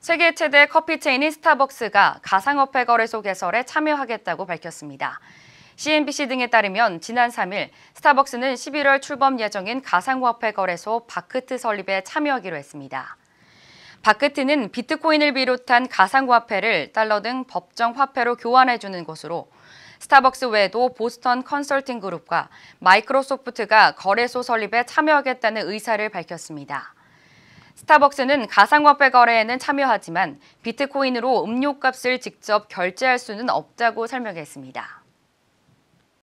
세계 최대 커피 체인인 스타벅스가 가상화폐 거래소 개설에 참여하겠다고 밝혔습니다. CNBC 등에 따르면 지난 3일 스타벅스는 11월 출범 예정인 가상화폐 거래소 바크트 설립에 참여하기로 했습니다. 바크트는 비트코인을 비롯한 가상화폐를 달러 등 법정 화폐로 교환해주는 곳으로 스타벅스 외에도 보스턴 컨설팅 그룹과 마이크로소프트가 거래소 설립에 참여하겠다는 의사를 밝혔습니다. 스타벅스는 가상화폐 거래에는 참여하지만 비트코인으로 음료값을 직접 결제할 수는 없다고 설명했습니다.